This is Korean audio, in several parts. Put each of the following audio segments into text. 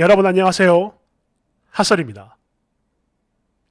여러분 안녕하세요. 하설입니다.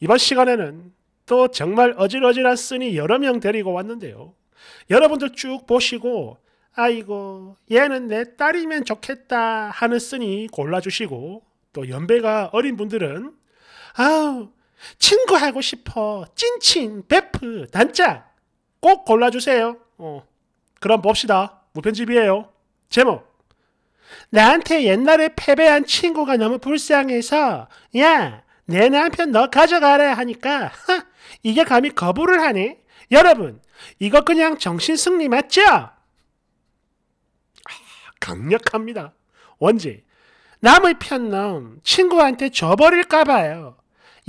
이번 시간에는 또 정말 어질어질한 쓰니 여러 명 데리고 왔는데요. 여러분들 쭉 보시고 아이고 얘는 내 딸이면 좋겠다 하는 쓰니 골라주시고 또 연배가 어린 분들은 아우 친구하고 싶어 찐친 베프 단짝 꼭 골라주세요. 어, 그럼 봅시다. 무편집이에요. 제목 나한테 옛날에 패배한 친구가 너무 불쌍해서 야 내 남편 너 가져가라 하니까 허, 이게 감히 거부를 하네. 여러분 이거 그냥 정신승리 맞죠? 아, 강력합니다. 원지 남의 편놈 친구한테 줘버릴까봐요.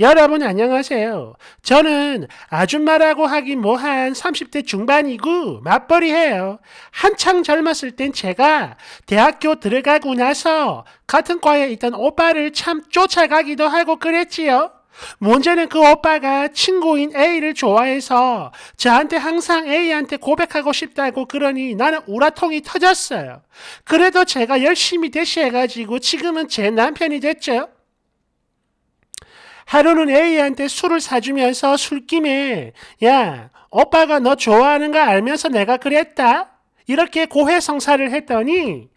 여러분 안녕하세요. 저는 아줌마라고 하긴 뭐한 30대 중반이고 맞벌이해요. 한창 젊었을 땐 제가 대학교 들어가고 나서 같은 과에 있던 오빠를 참 쫓아가기도 하고 그랬지요. 문제는 그 오빠가 친구인 A를 좋아해서 저한테 항상 A한테 고백하고 싶다고 그러니 나는 우라통이 터졌어요. 그래도 제가 열심히 대시해가지고 지금은 제 남편이 됐죠. 하루는 A한테 술을 사주면서 술김에 야 오빠가 너 좋아하는 거 알면서 내가 그랬다 이렇게 고해성사를 했더니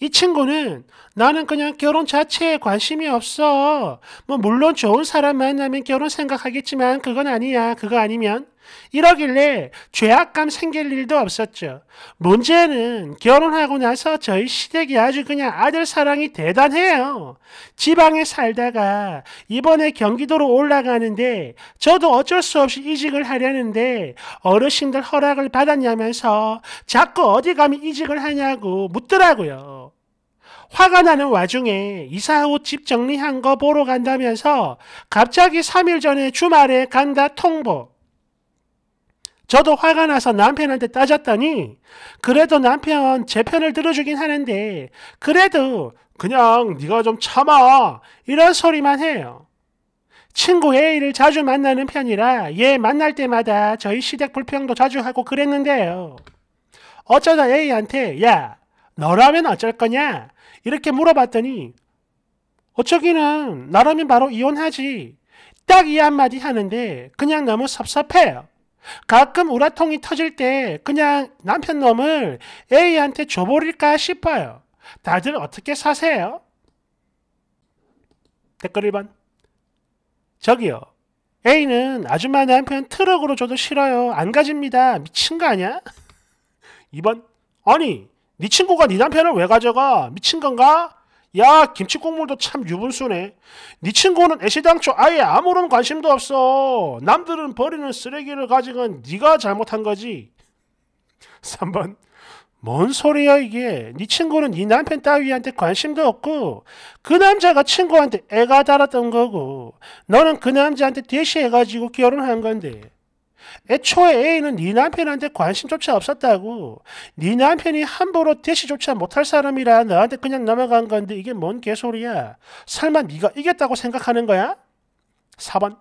이 친구는 나는 그냥 결혼 자체에 관심이 없어. 뭐 물론 좋은 사람 만나면 결혼 생각하겠지만 그건 아니야. 그거 아니면 이러길래 죄악감 생길 일도 없었죠. 문제는 결혼하고 나서 저희 시댁이 아주 그냥 아들 사랑이 대단해요. 지방에 살다가 이번에 경기도로 올라가는데 저도 어쩔 수 없이 이직을 하려는데 어르신들 허락을 받았냐면서 자꾸 어디 가면 이직을 하냐고 묻더라고요. 화가 나는 와중에 이사 후 집 정리한 거 보러 간다면서 갑자기 3일 전에 주말에 간다 통보. 저도 화가 나서 남편한테 따졌더니 그래도 남편 제 편을 들어주긴 하는데 그래도 그냥 네가 좀 참아 이런 소리만 해요. 친구 A를 자주 만나는 편이라 얘 만날 때마다 저희 시댁 불평도 자주 하고 그랬는데요. 어쩌다 A한테 야 너라면 어쩔 거냐? 이렇게 물어봤더니 어쩌기는 나라면 바로 이혼하지. 딱 이 한마디 하는데 그냥 너무 섭섭해. 요 가끔 우라통이 터질 때 그냥 남편 놈을 A한테 줘버릴까 싶어요. 다들 어떻게 사세요? 댓글 1번 저기요. A는 아줌마 남편 트럭으로 줘도 싫어요. 안 가집니다. 미친 거 아니야? 2번 아니 네 친구가 네 남편을 왜 가져가? 미친 건가? 야 김치 국물도 참 유분수네. 네 친구는 애시당초 아예 아무런 관심도 없어. 남들은 버리는 쓰레기를 가지건 네가 잘못한 거지. 3번 뭔 소리야 이게. 네 친구는 네 남편 따위한테 관심도 없고 그 남자가 친구한테 애가 달았던 거고 너는 그 남자한테 대시해가지고 결혼한 건데 애초에 A는 네 남편한테 관심조차 없었다고. 네 남편이 함부로 대시조차 못할 사람이라 너한테 그냥 넘어간 건데 이게 뭔 개소리야. 설마 네가 이겼다고 생각하는 거야? 4번.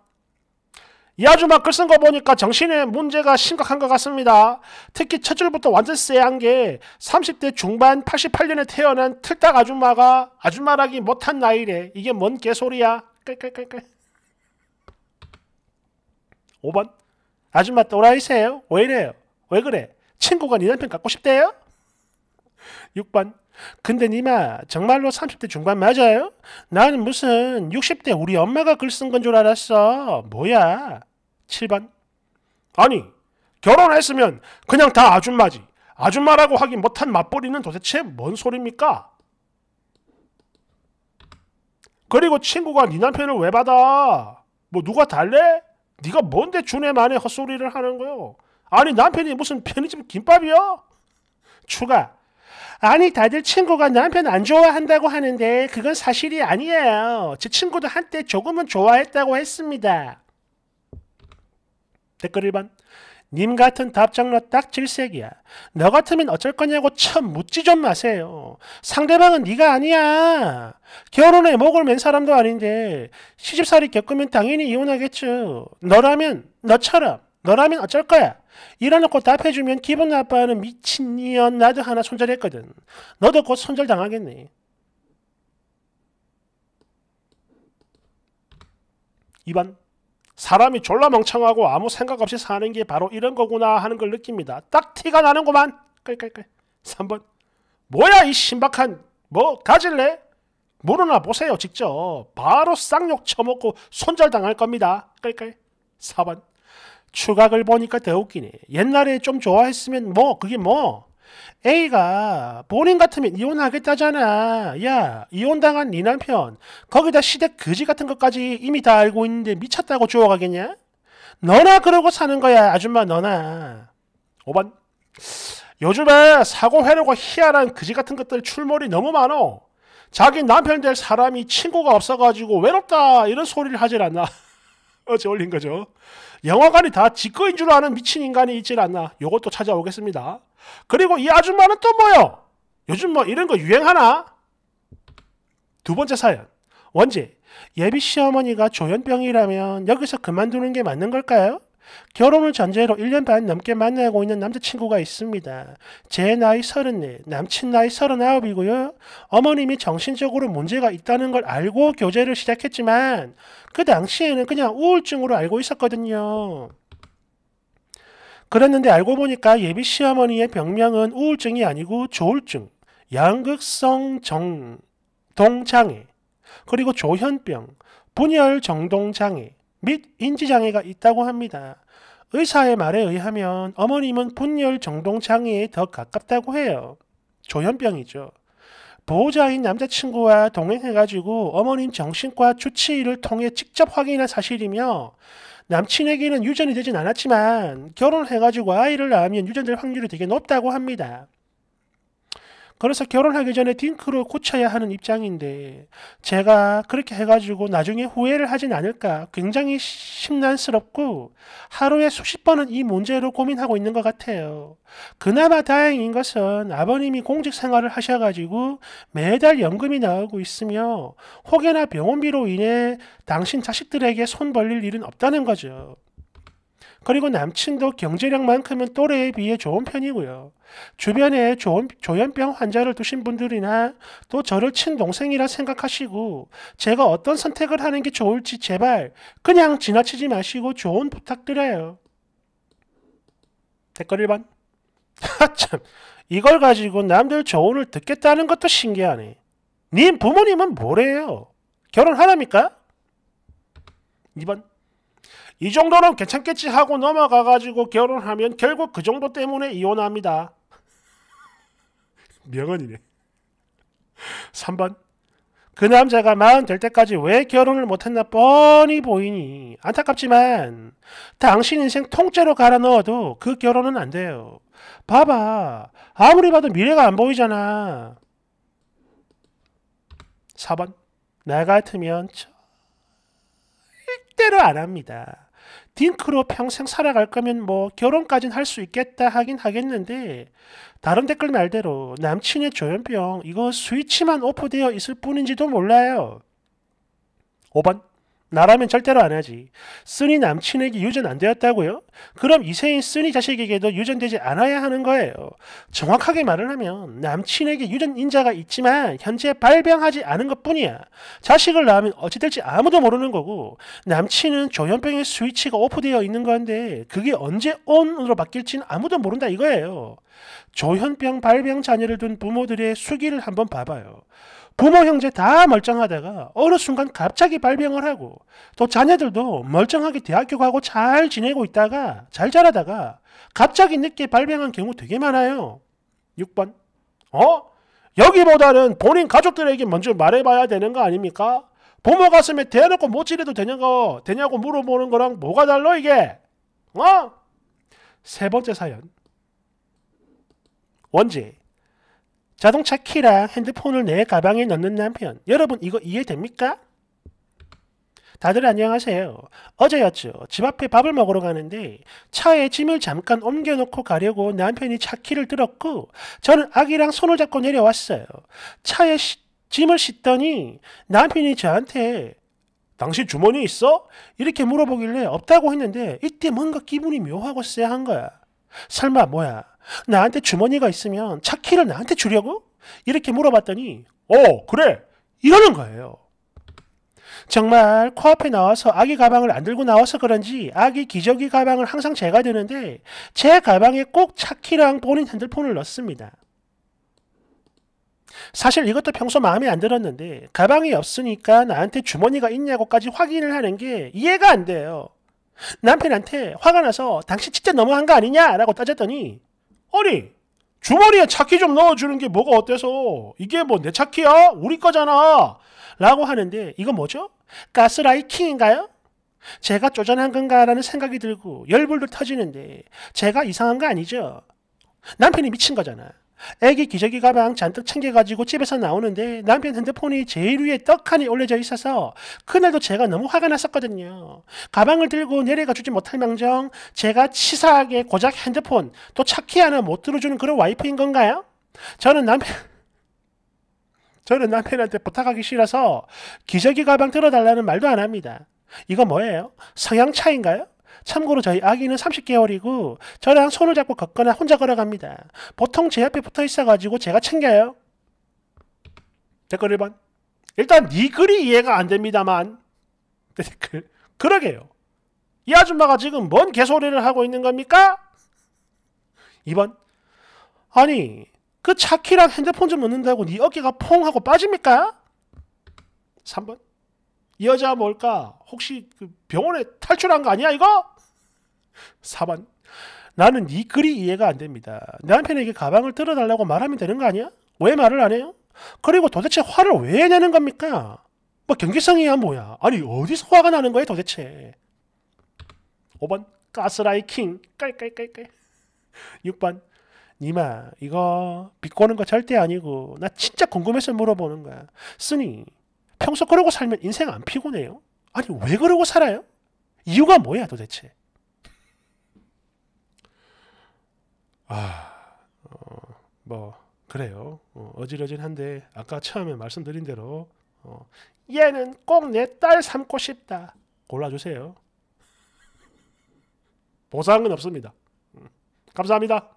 이 아줌마 글 쓴 거 보니까 정신에 문제가 심각한 것 같습니다. 특히 첫 줄부터 완전 쎄한 게 30대 중반 88년에 태어난 틀딱 아줌마가 아줌마라기 못한 나이래. 이게 뭔 개소리야. 끌끌끌끌. 5번. 아줌마 또라이세요? 왜 이래요? 왜 그래? 친구가 네 남편 갖고 싶대요? 6번 근데 니마 정말로 30대 중반 맞아요? 나는 무슨 60대 우리 엄마가 글 쓴 건 줄 알았어. 뭐야? 7번 아니 결혼했으면 그냥 다 아줌마지. 아줌마라고 하긴 못한 맞벌이는 도대체 뭔 소리입니까? 그리고 친구가 네 남편을 왜 받아? 뭐 누가 달래? 네가 뭔데 준네 만에 헛소리를 하는 거요? 아니 남편이 무슨 편의점 김밥이요? 추가 아니 다들 친구가 남편 안 좋아한다고 하는데 그건 사실이 아니에요. 제 친구도 한때 조금은 좋아했다고 했습니다. 댓글 1번 님 같은 답장로딱 질색이야. 너 같으면 어쩔 거냐고 참 묻지 좀 마세요. 상대방은 네가 아니야. 결혼에 목을 맨 사람도 아닌데 시집살이 겪으면 당연히 이혼하겠죠. 너라면 너처럼 너라면 어쩔 거야. 일어놓고 답해주면 기분 나빠하는 미친년 나도 하나 손절했거든. 너도 곧 손절당하겠네. 이번 사람이 졸라 멍청하고 아무 생각 없이 사는 게 바로 이런 거구나 하는 걸 느낍니다. 딱 티가 나는구만. 깔깔깔. 3번. 뭐야 이 신박한 뭐 가질래? 모르나 보세요 직접. 바로 쌍욕 쳐먹고 손절당할 겁니다. 깔깔. 4번. 추각을 보니까 더 웃기네. 옛날에 좀 좋아했으면 뭐 그게 뭐 A가 본인 같으면 이혼하겠다잖아. 야, 이혼당한 네 남편. 거기다 시댁 그지 같은 것까지 이미 다 알고 있는데 미쳤다고 주워가겠냐? 너나 그러고 사는 거야, 아줌마 너나. 5번. 요즘에 사고 회로가 희한한 그지 같은 것들 출몰이 너무 많어. 자기 남편 될 사람이 친구가 없어가지고 외롭다 이런 소리를 하질 않나. 어제 올린 거죠. 영화관이 다 직거인 줄 아는 미친 인간이 있질 않나. 요것도 찾아오겠습니다. 그리고 이 아줌마는 또 뭐요? 요즘 뭐 이런 거 유행하나? 두 번째 사연. 원지, 예비 시어머니가 조현병이라면 여기서 그만두는 게 맞는 걸까요? 결혼을 전제로 1년 반 넘게 만나고 있는 남자친구가 있습니다. 제 나이 34, 남친 나이 39이고요. 어머님이 정신적으로 문제가 있다는 걸 알고 교제를 시작했지만 그 당시에는 그냥 우울증으로 알고 있었거든요. 그랬는데 알고 보니까 예비 시어머니의 병명은 우울증이 아니고 조울증, 양극성 정, 동장애, 그리고 조현병, 분열 정동장애 및 인지장애가 있다고 합니다. 의사의 말에 의하면 어머님은 분열 정동장애에 더 가깝다고 해요. 조현병이죠. 보호자인 남자친구와 동행해가지고 어머님 정신과 주치의를 통해 직접 확인한 사실이며 남친에게는 유전이 되진 않았지만 결혼해가지고 아이를 낳으면 유전될 확률이 되게 높다고 합니다. 그래서 결혼하기 전에 딩크를 고쳐야 하는 입장인데 제가 그렇게 해가지고 나중에 후회를 하진 않을까 굉장히 심란스럽고 하루에 수십 번은 이 문제로 고민하고 있는 것 같아요. 그나마 다행인 것은 아버님이 공직 생활을 하셔가지고 매달 연금이 나오고 있으며 혹여나 병원비로 인해 당신 자식들에게 손 벌릴 일은 없다는 거죠. 그리고 남친도 경제력만큼은 또래에 비해 좋은 편이고요. 주변에 조현, 조현병 환자를 두신 분들이나 또 저를 친동생이라 생각하시고 제가 어떤 선택을 하는 게 좋을지 제발 그냥 지나치지 마시고 좋은 부탁드려요. 댓글 1번 하참 아, 이걸 가지고 남들 조언을 듣겠다는 것도 신기하네. 님 부모님은 뭐래요? 결혼하랍니까? 2번 이 정도는 괜찮겠지 하고 넘어가가지고 결혼하면 결국 그 정도 때문에 이혼합니다. 명언이네. 3번. 그 남자가 마흔 될 때까지 왜 결혼을 못했나 뻔히 보이니 안타깝지만 당신 인생 통째로 갈아 넣어도 그 결혼은 안 돼요. 봐봐. 아무리 봐도 미래가 안 보이잖아. 4번. 나 같으면 절대로 안 합니다. 딩크로 평생 살아갈 거면 뭐 결혼까진 할수 있겠다 하긴 하겠는데 다른 댓글 말대로 남친의 조현병 이거 스위치만 오프되어 있을 뿐인지도 몰라요. 5번 나라면 절대로 안 하지. 쓰니 남친에게 유전 안 되었다고요? 그럼 이세인 쓰니 자식에게도 유전되지 않아야 하는 거예요. 정확하게 말을 하면 남친에게 유전 인자가 있지만 현재 발병하지 않은 것뿐이야. 자식을 낳으면 어찌 될지 아무도 모르는 거고 남친은 조현병의 스위치가 오프되어 있는 건데 그게 언제 온으로 바뀔지는 아무도 모른다 이거예요. 조현병, 발병 자녀를 둔 부모들의 수기를 한번 봐봐요. 부모, 형제 다 멀쩡하다가 어느 순간 갑자기 발병을 하고 또 자녀들도 멀쩡하게 대학교 가고 잘 지내고 있다가 잘 자라다가 갑자기 늦게 발병한 경우 되게 많아요. 6번. 어? 여기보다는 본인 가족들에게 먼저 말해봐야 되는 거 아닙니까? 부모 가슴에 대놓고 못 지내도 되는거 되냐고 물어보는 거랑 뭐가 달라 이게? 어? 세 번째 사연. 원제 자동차 키랑 핸드폰을 내 가방에 넣는 남편. 여러분 이거 이해됩니까? 다들 안녕하세요. 어제였죠. 집 앞에 밥을 먹으러 가는데 차에 짐을 잠깐 옮겨놓고 가려고 남편이 차 키를 들었고 저는 아기랑 손을 잡고 내려왔어요. 차에 시, 짐을 싣더니 남편이 저한테 당신 주머니 있어? 이렇게 물어보길래 없다고 했는데 이때 뭔가 기분이 묘하고 쎄한 거야. 설마 뭐야? 나한테 주머니가 있으면 차 키를 나한테 주려고? 이렇게 물어봤더니 어 그래 이러는 거예요. 정말 코앞에 나와서 아기 가방을 안 들고 나와서 그런지 아기 기저귀 가방을 항상 제가 드는데 제 가방에 꼭 차키랑 본인 핸드폰을 넣습니다. 사실 이것도 평소 마음에 안 들었는데 가방이 없으니까 나한테 주머니가 있냐고까지 확인을 하는 게 이해가 안 돼요. 남편한테 화가 나서 당신 진짜 너무한 거 아니냐라고 따졌더니 아니 주머니에 차키 좀 넣어주는 게 뭐가 어때서 이게 뭐 내 차키야? 우리 거잖아 라고 하는데 이거 뭐죠? 가스라이킹인가요? 제가 쪼잔한 건가라는 생각이 들고 열불도 터지는데 제가 이상한 거 아니죠? 남편이 미친 거잖아 애기 기저귀 가방 잔뜩 챙겨가지고 집에서 나오는데 남편 핸드폰이 제일 위에 떡하니 올려져 있어서 그날도 제가 너무 화가 났었거든요. 가방을 들고 내려가 주지 못할 망정 제가 치사하게 고작 핸드폰 또 차키 하나 못 들어주는 그런 와이프인 건가요? 저는 남편... 저는 남편한테 부탁하기 싫어서 기저귀 가방 들어달라는 말도 안 합니다. 이거 뭐예요? 성향 차인가요? 참고로 저희 아기는 30개월이고 저랑 손을 잡고 걷거나 혼자 걸어갑니다. 보통 제 앞에 붙어 있어가지고 제가 챙겨요. 댓글 1번 일단 니네 글이 이해가 안 됩니다만 네, 댓글 그러게요. 이 아줌마가 지금 뭔 개소리를 하고 있는 겁니까? 2번 아니 그 차키랑 핸드폰 좀 넣는다고 네 어깨가 퐁 하고 빠집니까? 3번 이 여자 뭘까? 혹시 그 병원에 탈출한 거 아니야 이거? 4번 나는 이 글이 이해가 안 됩니다. 남편에게 가방을 들어달라고 말하면 되는 거 아니야? 왜 말을 안 해요? 그리고 도대체 화를 왜 내는 겁니까? 뭐 경계성이야 뭐야? 아니 어디서 화가 나는 거야 도대체? 5번 가스라이팅 깔깔깔깔 6번 니마 이거 비꼬는 거 절대 아니고 나 진짜 궁금해서 물어보는 거야 쓰니 평소 그러고 살면 인생 안 피곤해요? 아니 왜 그러고 살아요? 이유가 뭐야 도대체 아, 어, 뭐 그래요. 어, 지러진 한데 아까 처음에 말씀드린 대로 어, 얘는 꼭 내 딸 삼고 싶다. 골라주세요. 보상은 없습니다. 음, 감사합니다.